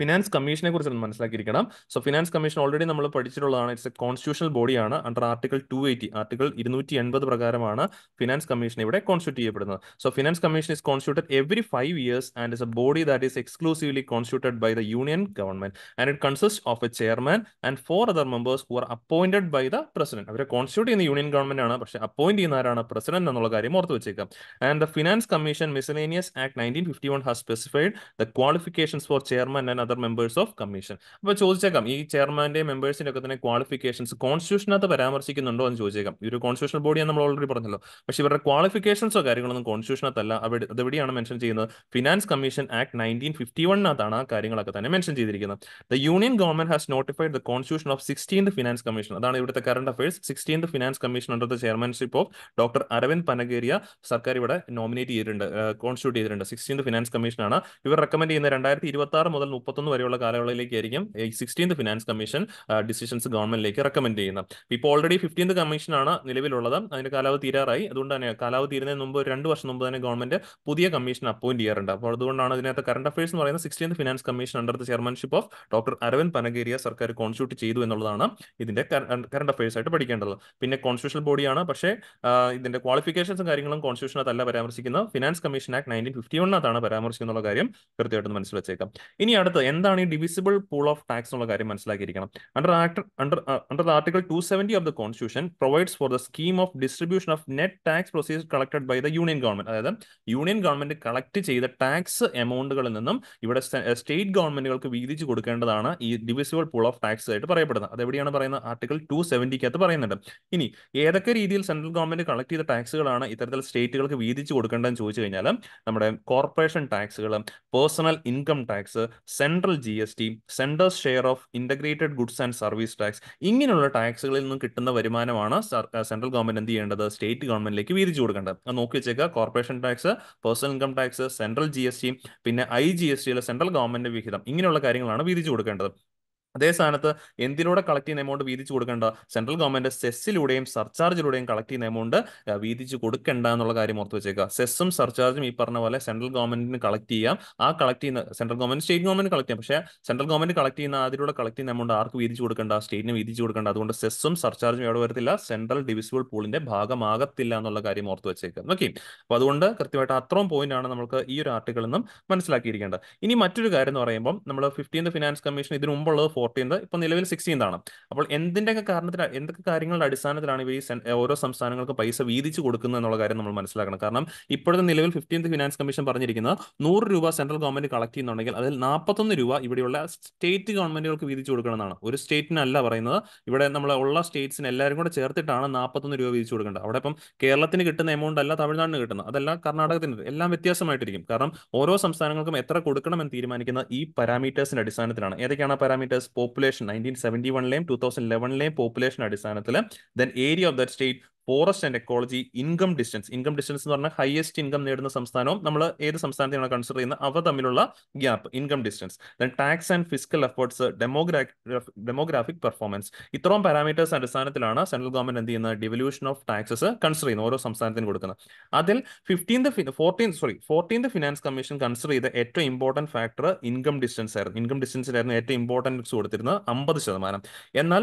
ഫിനാൻസ് കമ്മീഷനെ കുറിച്ച് മനസ്സിലാക്കിയിരിക്കണം സോ ഫിനാൻസ് കമ്മീഷൻ ഓൾറെഡി നമ്മൾ പഠിച്ചിട്ടുള്ളതാണ് ഇറ്റ്സ് എ കോൺസ്റ്റിറ്റ്യൂഷണൽ ബോഡിയാണ് under article two eighty article ഇരുന്നൂറ്റി എൺപത് പ്രകാരമാണ് ഫിനാൻസ് കമ്മീഷൻ ഇവിടെ കോൺസ്റ്റിറ്റ്യൂട്ട് ചെയ്യപ്പെടുന്നത് so finance commission is constituted every five years and is a body that is exclusively constituted by the union government and it consist of a chairman and four other members who are appointed by the president അവരെ constitute ചെയ്യുന്ന union government ആണ് പക്ഷേ appoint ചെയ്യുന്ന ആരാണ് president എന്നുള്ള കാര്യം ഓർത്ത് വെച്ചേക്കാം and the finance commission miscellaneous act nineteen fifty one has specified the qualifications for chairman and other members of commission അപ്പൊ ചോദിച്ചേക്കാം ഈ ചെയർമാന്റെ മെമ്പേഴ്സിന്റെ ഒക്കെ തന്നെ ക്വാളിഫിക്കേഷൻസ് കോൺസ്റ്റിറ്റ്യൂഷനകത്ത് പരാമർശിക്കുന്നുണ്ടോ എന്ന് ചോദിച്ചേക്കാം ഈ ഒരു കോൺസ്റ്റിറ്റ്യൂഷണൽ ബോഡിയാണ് നമ്മൾ ഓൾറെഡി പറഞ്ഞല്ലോ പക്ഷെ ഇവരുടെ ക്വാളിഫിക്കേഷൻസോ കാര്യങ്ങളൊന്നും കോൺസ്റ്റിറ്റ്യൂഷനകത്തല്ല അവിടെ അതെവിടെയാണ് മെൻഷൻ ചെയ്യുന്നത് finance commission act nineteen fifty വണ്ണിനകത്താണ് ആ കാര്യങ്ങളൊക്കെ തന്നെ മെൻഷൻ ചെയ്തിരിക്കുന്നത് the union government has notified the constitution of sixteen finance commission അതാണ് ഇവിടുത്തെ current affairs sixteen finance commission under the chairmanship of doctor Arvind Panagariya സർക്കാർ ഇവിടെ നോമിനേറ്റ് ചെയ്തിട്ടുണ്ട് കോൺസ്റ്റിറ്റ്യൂട്ട് ചെയ്തിട്ടുണ്ട് സിക്സ്റ്റീൻ ഫിനാൻസ് കമ്മീഷനാണ് ഇവർ റെക്കമെൻഡ് ചെയ്യുന്ന രണ്ടായിരത്തി ഇരുപത്തി ആറ് മുതൽ മുപ്പത്തി മുപ്പത്തൊന്ന് വരെയുള്ള കാലയളവിലേക്കായിരിക്കും ഈ സിക്സ്റ്റീൻത് ഫിനാൻസ് കമ്മീഷൻ ഡിസിഷൻസ് ഗവൺമെന്റിലേക്ക് റെക്കമെൻഡ് ചെയ്യുന്നത് ഇപ്പോൾ ഓൾറെഡി ഫിഫ്റ്റീൻത് കമ്മീഷനാണ് നിലവിലുള്ളത് അതിന്റെ കാലാവധി തീരാറായി അതുകൊണ്ട് തന്നെ കാലാവധി തീരുന്നതിന് മുമ്പ് രണ്ട് വർഷം മുമ്പ് തന്നെ ഗവൺമെന്റ് പുതിയ കമ്മീഷൻ അപ്പോയിന്റ് ചെയ്യാറുണ്ട് അപ്പോൾ അതുകൊണ്ടാണ് ഇതിനകത്ത് കറണ്ട് അഫയേഴ്സ് എന്ന് പറയുന്ന sixteenth finance commission under the chairmanship of doctor Arvind Panagariya സർക്കാർ കോൺസ്റ്റിറ്റ്യൂട്ട് ചെയ്തു എന്നുള്ളതാണ് ഇതിന്റെ കറണ്ട് അഫയേഴ്സ് um, ആയിട്ട് പഠിക്കേണ്ടത് പിന്നെ കോൺസ്റ്റിറ്റ്യൂഷണൽ ബോഡിയാണ് പക്ഷേ ഇതിന്റെ ക്വാളിഫിക്കേഷൻസും കാര്യങ്ങളും കോൺസ്റ്റിറ്റ്യൂഷനകത്തല്ല പരാമർശിക്കുന്നത് finance commission act nineteen fifty വണ്ണിനകത്താണ് പരാമർശിക്കുന്നുള്ള കാര്യം കൃത്യമായിട്ട് മനസ്സിൽ വെച്ചേക്കാം ഇനി അടുത്ത് എന്താണ് ഈ ഡിവിസിബിൾ പൂൾ ഓഫ് ടാക്സ് എന്നുള്ള കാര്യം മനസ്സിലാക്കിയിരിക്കണം under act under under article two seventy of the constitution provides for the scheme of distribution of net tax proceed collected by the union government അതായത് യൂണിയൻ ഗവൺമെന്റ് കളക്ട് ചെയ്ത tax എമൗണ്ടുകളിൽ നിന്നും ഇവിടെ state ഗവൺമെന്റുകൾക്ക് വീതിച്ചു കൊടുക്കേണ്ടതാണ് ഈ ഡിവിസിബിൾ പൂൾ ഓഫ് ടാക്സ് ആയിട്ട് പറയപ്പെടുന്നത് അതെവിടെയാണ് പറയുന്നത് ആർട്ടിക്കൽ ടു സെവൻറ്റിക്കകത്ത് പറയുന്നുണ്ട് ഇനി ഏതൊക്കെ രീതിയിൽ സെൻട്രൽ ഗവൺമെന്റ് കളക്ട് ചെയ്ത ടാക്സുകളാണ് ഇത്തരത്തിൽ സ്റ്റേറ്റുകൾക്ക് വീതിച്ചു കൊടുക്കേണ്ടതെന്ന് ചോദിച്ചു കഴിഞ്ഞാൽ നമ്മുടെ കോർപ്പറേഷൻ ടാക്സുകൾ പേഴ്സണൽ ഇൻകം ടാക്സ് സെൻ central G S T central share of integrated goods and service tax ഇങ്ങനെയുള്ള ടാക്സുകളിൽ നിന്നും കിട്ടുന്ന വരുമാനമാണ് സെൻട്രൽ ഗവൺമെന്റ് എന്ത് ചെയ്യേണ്ടത് സ്റ്റേറ്റ് ഗവൺമെന്റിലേക്ക് വീതിച്ചു കൊടുക്കേണ്ടത് അത് നോക്കി വെച്ചേക്കുക corporation tax personal income tax central G S T പിന്നെ ഐ ജി എസ് ടിയിലെ സെൻട്രൽ ഗവൺമെന്റ് വിഹിതം ഇങ്ങനെയുള്ള കാര്യങ്ങളാണ് വീതിച്ചു കൊടുക്കേണ്ടത് അതേ സ്ഥാനത്ത് എന്തിലൂടെ കളക്ട് ചെയ്യുന്ന എമൗണ്ട് വീതിച്ചു കൊടുക്കേണ്ട സെൻട്രൽ ഗവൺമെന്റ് സെസ്സിലൂടെയും സർചാർജിലൂടെയും കളക്ട് ചെയ്യുന്ന എമൗണ്ട് വീതിച്ചു കൊടുക്കേണ്ട എന്നുള്ള കാര്യം ഓർത്ത് വെച്ചേക്കുക സെസ്സും സർചാർജും ഈ പറഞ്ഞ പോലെ സെൻട്രൽ ഗവൺമെന്റിന് കളക്ട് ചെയ്യാം ആ കളക്ട് ചെയ്യുന്ന central government state government collect ചെയ്യാം പക്ഷേ സെൻട്രൽ ഗവൺമെന്റ് കളക്ട് ചെയ്യുന്ന അതിലൂടെ കളക്ട് ചെയ്യുന്ന എമൗണ്ട് ആർക്ക് വീതിച്ചു കൊടുക്കേണ്ട സ്റ്റേറ്റിന് വീതിച്ചു കൊടുക്കേണ്ട അതുകൊണ്ട് സെസ്സും സർചാർജും എവിടെ വരത്തില്ല സെൻട്രൽ ഡിവിസിബിൾ പൂളിന്റെ ഭാഗമാകത്തില്ല എന്നുള്ള കാര്യം ഓർത്ത് വെച്ചേക്കുക ഓക്കെ അപ്പോൾ അതുകൊണ്ട് കൃത്യമായിട്ട് അത്രയും പോയിന്റ് ആണ് നമുക്ക് ഈ ഒരു ആർട്ടിക്കിൾ നിന്നും മനസ്സിലാക്കിയിരിക്കേണ്ടത് ഇനി മറ്റൊരു കാര്യം എന്ന് പറയുമ്പോൾ നമ്മൾ ഫിഫ്റ്റീൻ ഫിനാൻസ് കമ്മീഷൻ ഇതിനു ഫോർ ഫോർട്ടീൻത് ഇപ്പൊ നിലവിൽ സിക്സ്റ്റീൻത് ആണ് അപ്പോൾ എന്തിൻ്റെയൊക്കെ കാരണത്തിലാണ് എന്തൊക്കെ കാര്യങ്ങളുടെ അടിസ്ഥാനത്തിലാണ് ഇവർ ഈ ഓരോ സംസ്ഥാനങ്ങൾക്ക് പൈസ വീതിച്ചു കൊടുക്കുന്നത് എന്നുള്ള കാര്യം നമ്മൾ മനസ്സിലാക്കണം കാരണം ഇപ്പോഴത്തെ നിലവിൽ ഫിഫ്റ്റീൻത് ഫിനാൻസ് കമ്മീഷൻ പറഞ്ഞിരിക്കുന്നത് നൂറ് രൂപ സെൻട്രൽ ഗവൺമെന്റ് കളക്ട് ചെയ്യുന്നുണ്ടെങ്കിൽ അതിൽ നാൽപ്പത്തൊന്ന് രൂപ ഇവിടെയുള്ള സ്റ്റേറ്റ് ഗവൺമെന്റുകൾക്ക് വീതിച്ചു കൊടുക്കണമെന്നാണ് ഒരു സ്റ്റേറ്റിനല്ല പറയുന്നത് ഇവിടെ നമ്മൾ ഉള്ള സ്റ്റേറ്റ്സിന് എല്ലാവരും കൂടെ ചേർത്തിട്ടാണ് നാൽപ്പത്തൊന്ന് രൂപ വീതിച്ചു കൊടുക്കേണ്ടത് അവിടെ ഇപ്പം കേരളത്തിന് കിട്ടുന്ന എമൗണ്ട് അല്ല തമിഴ്നാടിന് കിട്ടുന്നത് അതല്ല കർണാടകത്തിന് എല്ലാം വ്യത്യാസമായിട്ടിരിക്കും കാരണം ഓരോ സംസ്ഥാനങ്ങൾക്കും എത്ര കൊടുക്കണം എന്ന് തീരുമാനിക്കുന്ന ഈ പാരാമീറ്റേഴ്സിന്റെ അടിസ്ഥാനത്തിലാണ് ഏതൊക്കെയാണ് പാരാമീറ്റേഴ്സ് പോപ്പുലേഷൻ നയൻറ്റീൻ സെവൻറ്റി വണിലെയും ടു തൗസൻഡ് ലെവനിലെയും പോപ്പുലേഷൻ അടിസ്ഥാനത്തിൽ then area of that state forest and ecology income distance income distance എന്ന് പറഞ്ഞാൽ ഹയസ്റ്റ് ഇൻകം നേടുന്ന സംസ്ഥാനവും നമ്മൾ ഏത് സംസ്ഥാനത്തെയാണ് കൺസിഡർ ചെയ്യുന്നത് അവ തമ്മിലുള്ള gap income distance then tax and fiscal efforts demographic performance ഇത്രയും പാരാമീറ്റേഴ്സ് അടിസ്ഥാനത്തിലാണ് സെൻട്രൽ ഗവൺമെന്റ് എന്ത് ചെയ്യുന്നത് ഡിവല്യൂഷൻ ഓഫ് ടാക്സസ് കൺസിഡർ ചെയ്യുന്നത് ഓരോ സംസ്ഥാനത്തിന് കൊടുക്കുന്നത് അതിൽ fifteenth fourteen sorry fourteenth finance commission consider ചെയ്ത ഏറ്റവും ഇമ്പോർട്ടന്റ് ഫാക്ടർ ഇൻകം ഡിസ്റ്റൻസ് ആയിരുന്നു ഇൻകം ഡിസ്റ്റൻസിലായിരുന്നു ഏറ്റവും ഇമ്പോർട്ടൻസ് കൊടുത്തിരുന്നത് അമ്പത് ശതമാനം എന്നാൽ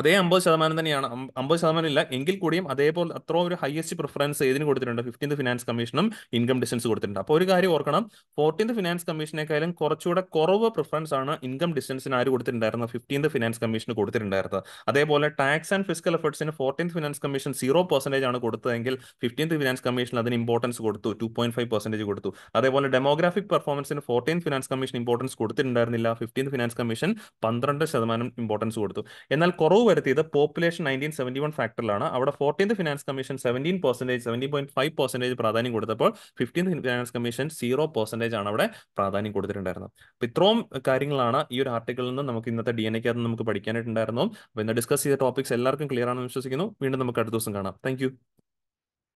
അതേ അമ്പത് ശതമാനം തന്നെയാണ് അമ്പത് ശതമാനം ഇല്ല എങ്കിൽ കൂടിയും അതേപോലെ അത്ര ഒരു ഹയസ്റ്റ് പ്രിഫറൻസ് ഏതിന് കൊടുത്തിട്ടുണ്ട് ഫിഫ്റ്റീൻ ഫിനാൻസ് കമ്മീഷനും ഇൻകം ഡിസ്റ്റൻസ് കൊടുത്തിട്ടുണ്ട് അപ്പോൾ ഒരു കാര്യം ഓർക്കണം ഫോർട്ടീൻത് ഫിനാൻസ് കമ്മീഷനേക്കാളും കുറച്ചുകൂടെ കുറവ് പ്രിഫറൻസ് ആണ് ഇൻകം ഡിസ്റ്റൻസിന് ആര് കൊടുത്തിട്ടുണ്ടായിരുന്നത് ഫിഫ്റ്റീൻത് ഫിനാൻസ് കമ്മീഷന് കൊടുത്തിട്ടുണ്ടായിരുന്നത് അതേപോലെ ടാക്സ് ആൻഡ് ഫിസിക്കൽ എഫേർട്സിന് fourteenth finance commission zero percentage ആണ് കൊടുത്തതെങ്കിൽ ഫിഫ്റ്റീൻത് ഫിനാൻസ് കമ്മീഷൻ അതിന് ഇമ്പോർട്ടൻസ് കൊടുത്തു ടു പോയിന്റ് ഫൈവ് പെർസെൻറ്റേജ് കൊടുത്തു അതേപോലെ ഡെമോഗ്രാഫിക് പെർഫോമൻസിന് ഫോർട്ടീൻ ഫിനാൻസ് കമ്മീഷൻ ഇമ്പോർട്ടൻസ് കൊടുത്തിട്ടുണ്ടായിരുന്നില്ല ഫിഫ്റ്റീൻത് ഫിനാൻസ് കമ്മീഷൻ പന്ത്രണ്ട് ശതമാനം ഇമ്പോർട്ടൻസ് കൊടുത്തു എന്നാൽ കുറവ് വരുത്തിയത് പോപ്പുലേഷൻ നയൻറ്റീൻ സെവൻറ്റി വൺ ഫാക്ടറിലാണ് അവിടെ fourteenth finance commission seventeen percentage seventeen point five percentage പ്രാധാന്യം കൊടുത്തപ്പോൾ fifteenth finance commission zero percentage ആണ് അവിടെ പ്രാധാന്യം കൊടുത്തിട്ടുണ്ടായിരുന്നത് അപ്പോൾ ഇത്രയും കാര്യങ്ങളാണ് ഈ ഒരു ആർട്ടിക്കിളിൽ നിന്ന് നമുക്ക് ഇന്നത്തെ ഡി എൻ എക്കകത്ത് നമുക്ക് പഠിക്കാനായിട്ടുണ്ടായിരുന്നു അപ്പോൾ ഇന്ന് ഡിസ്കസ് ചെയ്ത ടോപ്പിക്സ് എല്ലാവർക്കും ക്ലിയർ ആണെന്ന് വിശ്വസിക്കുന്നു വീണ്ടും നമുക്ക് അടുത്ത ദിവസം കാണാം താങ്ക്